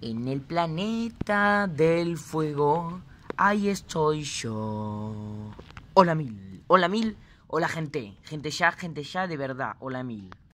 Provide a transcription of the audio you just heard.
En el planeta del fuego, ahí estoy yo. Hola mil, hola mil, hola gente, gente ya, gente ya, de verdad, hola mil.